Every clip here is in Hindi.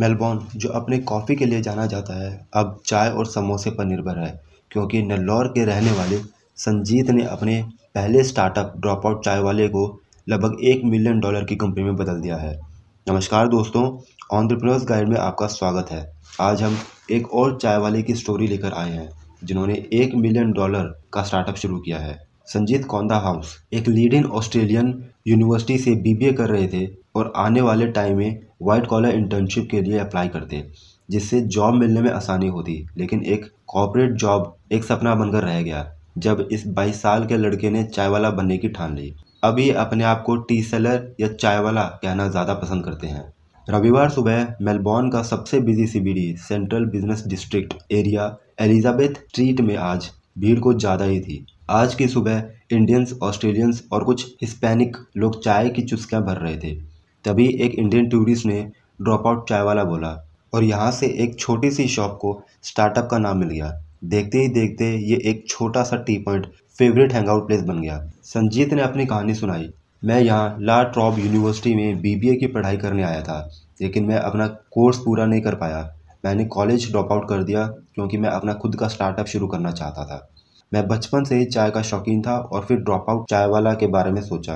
मेलबॉर्न जो अपने कॉफ़ी के लिए जाना जाता है अब चाय और समोसे पर निर्भर है क्योंकि नल्लौर के रहने वाले संजीत ने अपने पहले स्टार्टअप ड्रॉपआउट चाय वाले को लगभग एक मिलियन डॉलर की कंपनी में बदल दिया है नमस्कार दोस्तों ऑन्ट्रप्रनर्स गाइड में आपका स्वागत है आज हम एक और चाय वाले की स्टोरी लेकर आए हैं जिन्होंने एक मिलियन डॉलर का स्टार्टअप शुरू किया है संजीत कौंदा हाउस एक लीडिंग ऑस्ट्रेलियन यूनिवर्सिटी से बीबीए कर रहे थे और आने वाले टाइम में वाइट कॉलर इंटर्नशिप के लिए अप्लाई करते जिससे जॉब मिलने में आसानी होती लेकिन एक कॉरपोरेट जॉब एक सपना बनकर रह गया जब इस 22 साल के लड़के ने चाय वाला बनने की ठान ली अभी अपने आप को टी सेलर या चाय वाला कहना ज़्यादा पसंद करते हैं रविवार सुबह मेलबॉर्न का सबसे busy CBD central business district area Elizabeth Street में आज भीड़ को ज़्यादा ही थी आज की सुबह इंडियंस ऑस्ट्रेलियंस और कुछ हिस्पैनिक लोग चाय की चुस्कियाँ भर रहे थे तभी एक इंडियन टूरिस्ट ने ड्रॉप आउट चाय वाला बोला और यहाँ से एक छोटी सी शॉप को स्टार्टअप का नाम मिल गया देखते ही देखते ये एक छोटा सा tea point favourite hangout place बन गया संजीत ने अपनी कहानी सुनाई मैं यहाँ ला ट्रॉप यूनिवर्सिटी में बीबीए की पढ़ाई करने आया था लेकिन मैं अपना कोर्स पूरा नहीं कर पाया मैंने कॉलेज ड्रॉप आउट कर दिया क्योंकि मैं अपना खुद का स्टार्टअप शुरू करना चाहता था मैं बचपन से ही चाय का शौकीन था और फिर ड्रॉप आउट चाय वाला के बारे में सोचा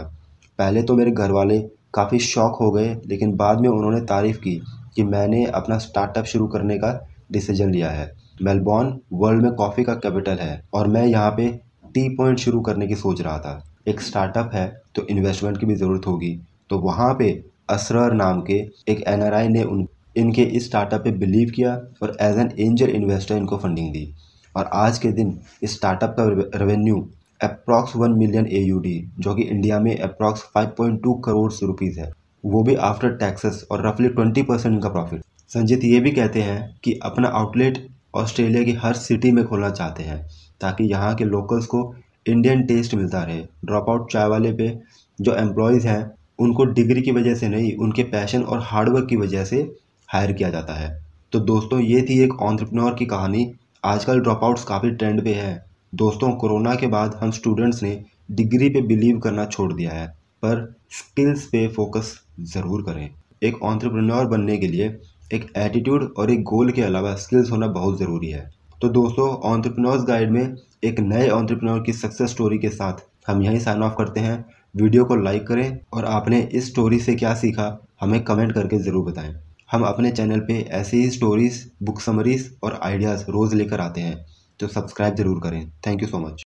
पहले तो मेरे घर वाले काफ़ी शौक हो गए लेकिन बाद में उन्होंने तारीफ़ की कि मैंने अपना स्टार्टअप शुरू करने का डिसीजन लिया है मेलबॉर्न वर्ल्ड में कॉफ़ी का कैपिटल है और मैं यहाँ पे टी पॉइंट शुरू करने की सोच रहा था एक स्टार्टअप है तो इन्वेस्टमेंट की भी ज़रूरत होगी तो वहाँ पे असरर नाम के एक एन ने उन इनके इस स्टार्टअप पे बिलीव किया और एज एन एंजल इन्वेस्टर इनको फंडिंग दी और आज के दिन स्टार्टअप का रेवेन्यू अप्रॉक्स वन मिलियन ए जो कि इंडिया में अप्रॉक्स 5.2 करोड़ रुपीज़ है वो भी आफ्टर टैक्सेस और रफली 20 परसेंट इनका प्रॉफिट संजीत ये भी कहते हैं कि अपना आउटलेट ऑस्ट्रेलिया की हर सिटी में खोलना चाहते हैं ताकि यहाँ के लोकल्स को इंडियन टेस्ट मिलता रहे ड्रॉप आउट चाय वाले पे जो एम्प्लॉयज़ हैं उनको डिग्री की वजह से नहीं उनके पैशन और हार्डवर्क की वजह से हायर किया जाता है तो दोस्तों ये थी एक ऑन्ट्रप्रनोर की कहानी आजकल ड्रॉपआउट्स काफ़ी ट्रेंड पे है दोस्तों कोरोना के बाद हम स्टूडेंट्स ने डिग्री पे बिलीव करना छोड़ दिया है पर स्किल्स पे फोकस ज़रूर करें एक ऑन्ट्रप्रनोर बनने के लिए एक एटीट्यूड और एक गोल के अलावा स्किल्स होना बहुत ज़रूरी है तो दोस्तों ऑन्ट्रप्रनोर्स गाइड में एक नए ऑन्ट्रप्रनोर की सक्सेस स्टोरी के साथ हम यहीं साइन ऑफ करते हैं वीडियो को लाइक करें और आपने इस स्टोरी से क्या सीखा हमें कमेंट करके ज़रूर बताएं हम अपने चैनल पे ऐसी ही स्टोरीज़ बुक समरीज़ और आइडियाज़ रोज़ लेकर आते हैं तो सब्सक्राइब ज़रूर करें थैंक यू सो मच